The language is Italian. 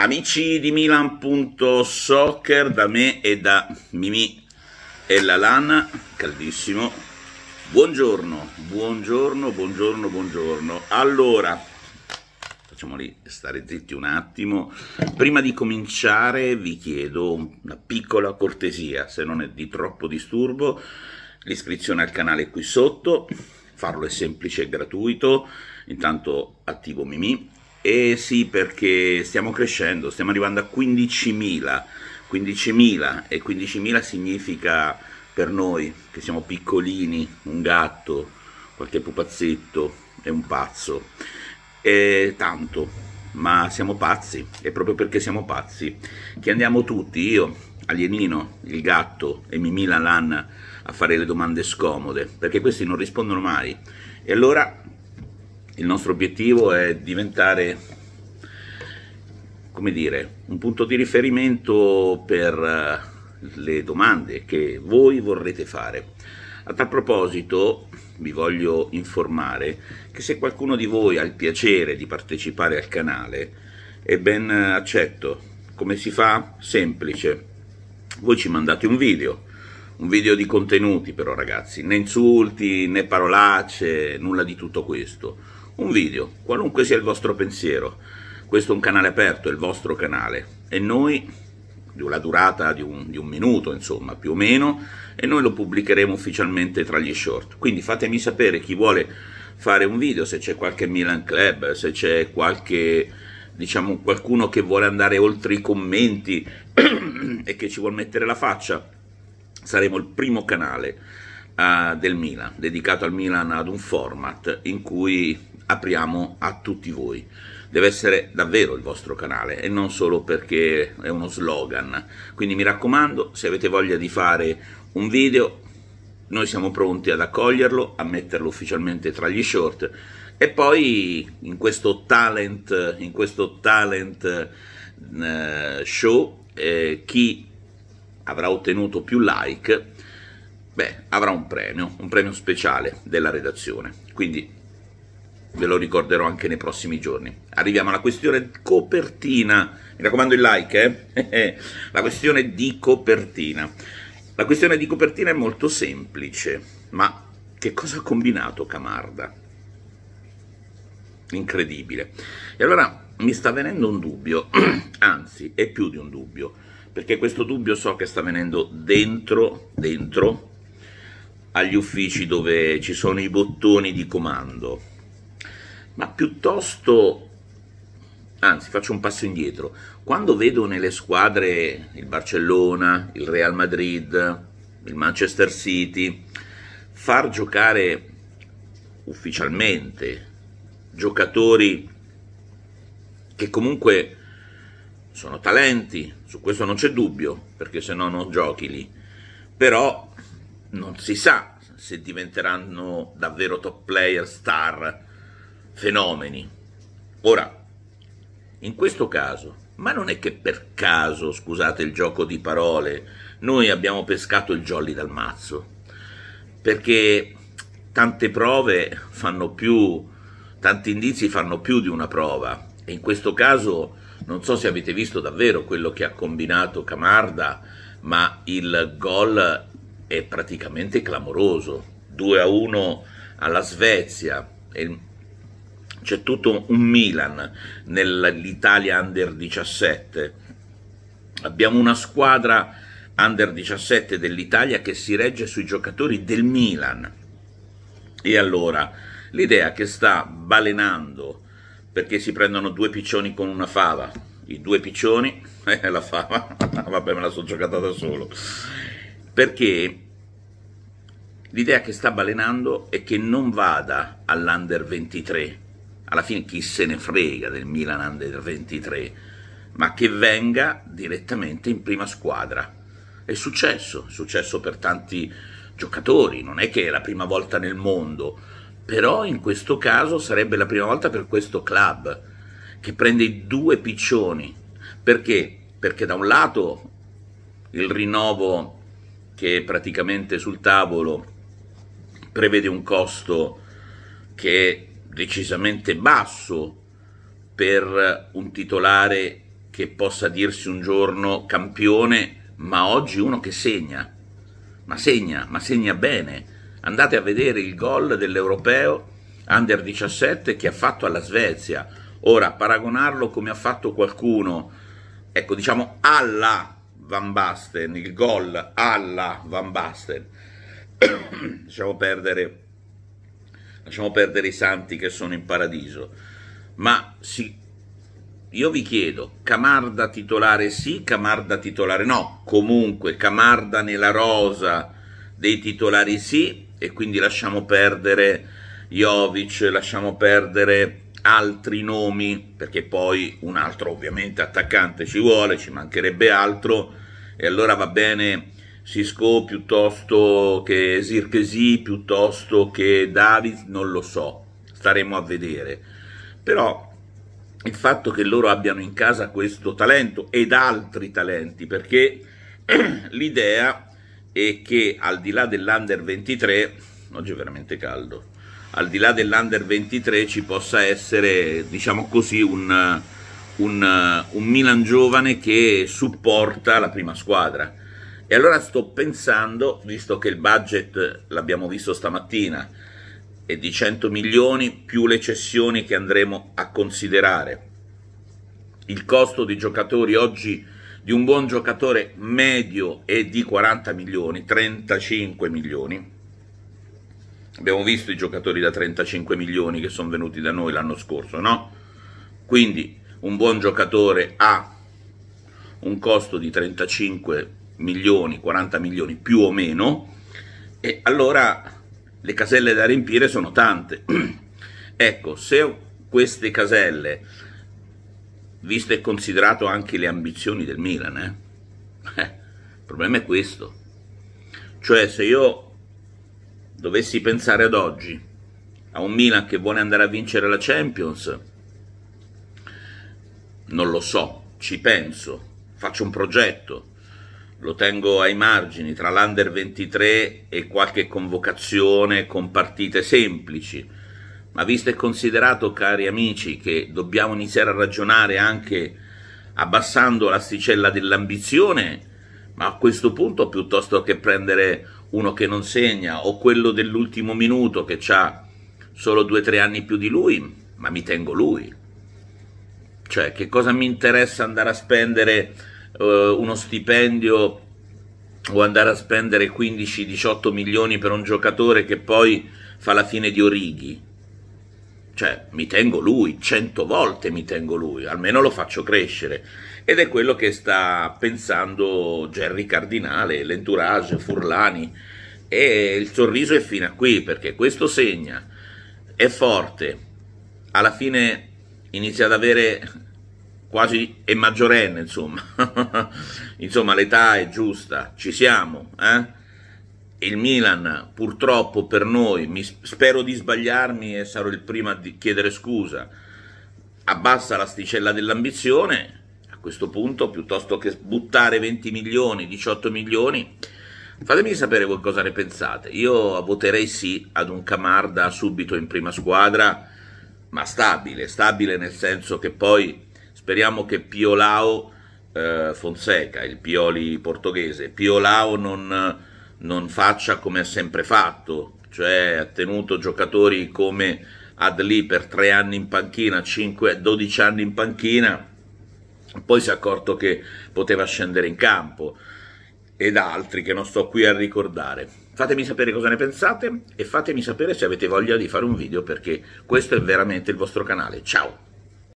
Amici di Milan.soccer da me e da Mimì e la Lana, caldissimo. Buongiorno, buongiorno, buongiorno, buongiorno. Allora, facciamoli stare zitti un attimo. Prima di cominciare vi chiedo una piccola cortesia, se non è di troppo disturbo, l'iscrizione al canale qui sotto, farlo è semplice e gratuito. Intanto attivo Mimì eh sì, perché stiamo crescendo, stiamo arrivando a 15.000, 15.000 e 15.000 significa per noi che siamo piccolini, un gatto, qualche pupazzetto e un pazzo, e tanto, ma siamo pazzi, e proprio perché siamo pazzi che andiamo tutti, io, Alienino, il gatto e Mimila Lan a fare le domande scomode, perché questi non rispondono mai. E allora il nostro obiettivo è diventare come dire, un punto di riferimento per eh, le domande che voi vorrete fare. A tal proposito vi voglio informare che se qualcuno di voi ha il piacere di partecipare al canale, è ben eh, accetto. Come si fa? Semplice. Voi ci mandate un video un video di contenuti però ragazzi, né insulti, né parolacce, nulla di tutto questo. Un video, qualunque sia il vostro pensiero, questo è un canale aperto, è il vostro canale e noi, la durata di un, di un minuto insomma più o meno, e noi lo pubblicheremo ufficialmente tra gli short. Quindi fatemi sapere chi vuole fare un video, se c'è qualche Milan Club, se c'è qualche diciamo qualcuno che vuole andare oltre i commenti e che ci vuole mettere la faccia saremo il primo canale uh, del Milan, dedicato al Milan ad un format in cui apriamo a tutti voi. Deve essere davvero il vostro canale e non solo perché è uno slogan. Quindi mi raccomando, se avete voglia di fare un video, noi siamo pronti ad accoglierlo, a metterlo ufficialmente tra gli short e poi in questo talent, in questo talent eh, show eh, chi avrà ottenuto più like, beh, avrà un premio, un premio speciale della redazione. Quindi ve lo ricorderò anche nei prossimi giorni. Arriviamo alla questione copertina. Mi raccomando il like, eh? la questione di copertina. La questione di copertina è molto semplice, ma che cosa ha combinato Camarda? Incredibile. E allora mi sta venendo un dubbio, anzi è più di un dubbio perché questo dubbio so che sta venendo dentro, dentro agli uffici dove ci sono i bottoni di comando, ma piuttosto, anzi faccio un passo indietro, quando vedo nelle squadre il Barcellona, il Real Madrid, il Manchester City, far giocare ufficialmente giocatori che comunque sono talenti, su questo non c'è dubbio, perché se no non giochi lì, però non si sa se diventeranno davvero top player, star, fenomeni. Ora, in questo caso, ma non è che per caso, scusate il gioco di parole, noi abbiamo pescato il jolly dal mazzo, perché tante prove fanno più, tanti indizi fanno più di una prova e in questo caso non so se avete visto davvero quello che ha combinato Camarda, ma il gol è praticamente clamoroso. 2 a 1 alla Svezia. C'è tutto un Milan nell'Italia under 17. Abbiamo una squadra under 17 dell'Italia che si regge sui giocatori del Milan. E allora l'idea che sta balenando perché si prendono due piccioni con una fava. I due piccioni, eh, la fava, vabbè me la sono giocata da solo, perché l'idea che sta balenando è che non vada all'Under 23, alla fine chi se ne frega del Milan Under 23, ma che venga direttamente in prima squadra. È successo, è successo per tanti giocatori, non è che è la prima volta nel mondo, però in questo caso sarebbe la prima volta per questo club che prende i due piccioni. Perché? Perché da un lato il rinnovo che è praticamente sul tavolo prevede un costo che è decisamente basso per un titolare che possa dirsi un giorno campione, ma oggi uno che segna, ma segna, ma segna bene Andate a vedere il gol dell'Europeo Under 17 che ha fatto alla Svezia. Ora, paragonarlo come ha fatto qualcuno, ecco, diciamo alla Van Basten, il gol alla Van Basten. lasciamo, perdere, lasciamo perdere i santi che sono in paradiso. Ma sì, io vi chiedo, Camarda titolare sì, Camarda titolare no. Comunque, Camarda nella rosa dei titolari sì, e quindi lasciamo perdere Jovic, lasciamo perdere altri nomi, perché poi un altro ovviamente attaccante ci vuole, ci mancherebbe altro, e allora va bene Sisko piuttosto che Sirchesi, piuttosto che David, non lo so, staremo a vedere. Però il fatto che loro abbiano in casa questo talento ed altri talenti, perché l'idea e che al di là dell'under 23, oggi è veramente caldo, al di là dell'under 23 ci possa essere, diciamo così, un, un, un Milan giovane che supporta la prima squadra. E allora sto pensando, visto che il budget l'abbiamo visto stamattina, è di 100 milioni più le cessioni che andremo a considerare. Il costo dei giocatori oggi di un buon giocatore medio è di 40 milioni, 35 milioni. Abbiamo visto i giocatori da 35 milioni che sono venuti da noi l'anno scorso, no? Quindi un buon giocatore ha un costo di 35 milioni, 40 milioni più o meno, e allora le caselle da riempire sono tante. ecco, se queste caselle visto e considerato anche le ambizioni del Milan. Eh? Eh, il problema è questo. Cioè se io dovessi pensare ad oggi a un Milan che vuole andare a vincere la Champions, non lo so, ci penso, faccio un progetto, lo tengo ai margini tra l'Under 23 e qualche convocazione con partite semplici ma visto e considerato, cari amici, che dobbiamo iniziare a ragionare anche abbassando l'asticella dell'ambizione, ma a questo punto piuttosto che prendere uno che non segna o quello dell'ultimo minuto che ha solo due o tre anni più di lui, ma mi tengo lui. Cioè, che cosa mi interessa andare a spendere eh, uno stipendio o andare a spendere 15-18 milioni per un giocatore che poi fa la fine di Orighi? cioè mi tengo lui, cento volte mi tengo lui, almeno lo faccio crescere. Ed è quello che sta pensando Gerry Cardinale, l'entourage, Furlani. E il sorriso è fino a qui, perché questo segna, è forte, alla fine inizia ad avere quasi, è maggiorenne, insomma. insomma, l'età è giusta, ci siamo, eh? il Milan purtroppo per noi, mi, spero di sbagliarmi e sarò il primo a chiedere scusa, abbassa l'asticella dell'ambizione, a questo punto piuttosto che buttare 20 milioni, 18 milioni, fatemi sapere voi cosa ne pensate. Io voterei sì ad un Camarda subito in prima squadra, ma stabile, stabile nel senso che poi speriamo che Pio Lao eh, Fonseca, il Pioli portoghese, Pio Lao non non faccia come ha sempre fatto, cioè ha tenuto giocatori come Adli per tre anni in panchina, 5, 12 anni in panchina, poi si è accorto che poteva scendere in campo ed altri che non sto qui a ricordare. Fatemi sapere cosa ne pensate e fatemi sapere se avete voglia di fare un video perché questo è veramente il vostro canale. Ciao!